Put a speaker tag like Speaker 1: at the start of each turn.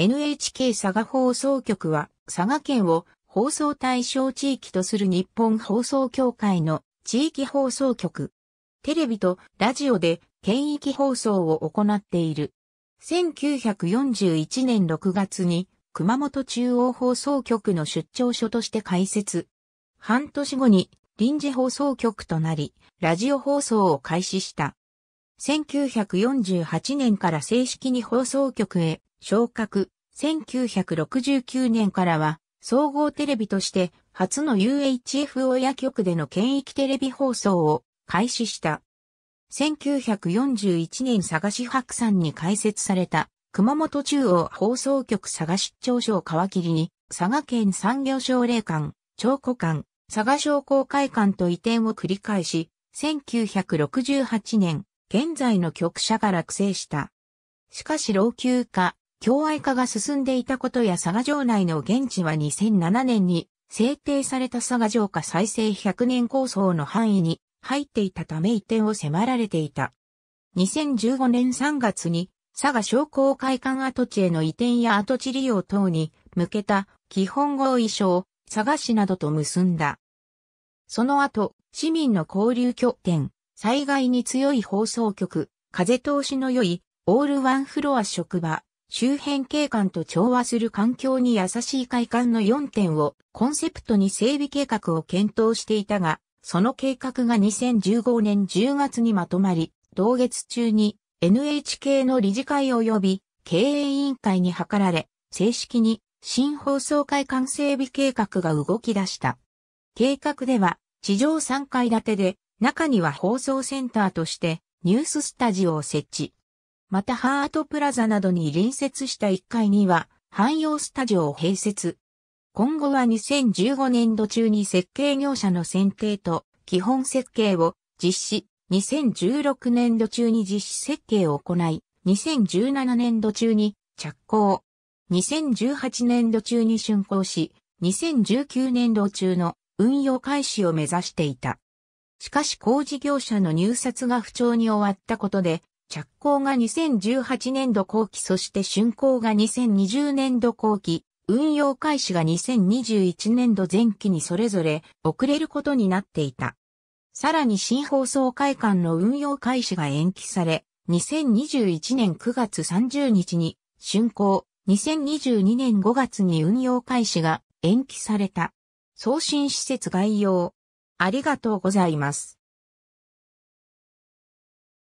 Speaker 1: NHK 佐賀放送局は佐賀県を放送対象地域とする日本放送協会の地域放送局。テレビとラジオで県域放送を行っている。1941年6月に熊本中央放送局の出張所として開設。半年後に臨時放送局となり、ラジオ放送を開始した。1948年から正式に放送局へ昇格、1969年からは、総合テレビとして、初の UHF 親局での県域テレビ放送を開始した。1941年佐賀市白山に開設された、熊本中央放送局佐賀市庁所を皮切りに、佐賀県産業省令館、長古館、佐賀商工会館と移転を繰り返し、1968年、現在の局舎が落成した。しかし老朽化、共愛化が進んでいたことや佐賀城内の現地は2007年に制定された佐賀城下再生100年構想の範囲に入っていたため移転を迫られていた。2015年3月に佐賀商工会館跡地への移転や跡地利用等に向けた基本合意書を佐賀市などと結んだ。その後、市民の交流拠点、災害に強い放送局、風通しの良いオールワンフロア職場、周辺景観と調和する環境に優しい会館の4点をコンセプトに整備計画を検討していたが、その計画が2015年10月にまとまり、同月中に NHK の理事会及び経営委員会に諮られ、正式に新放送会館整備計画が動き出した。計画では地上3階建てで中には放送センターとしてニューススタジオを設置。またハートプラザなどに隣接した1階には、汎用スタジオを併設。今後は2015年度中に設計業者の選定と基本設計を実施、2016年度中に実施設計を行い、2017年度中に着工、2018年度中に竣工し、2019年度中の運用開始を目指していた。しかし工事業者の入札が不調に終わったことで、着工が2018年度後期そして竣工が2020年度後期、運用開始が2021年度前期にそれぞれ遅れることになっていた。さらに新放送会館の運用開始が延期され、2021年9月30日に竣工、2022年5月に運用開始が延期された。送信施設概要。ありがとうございます。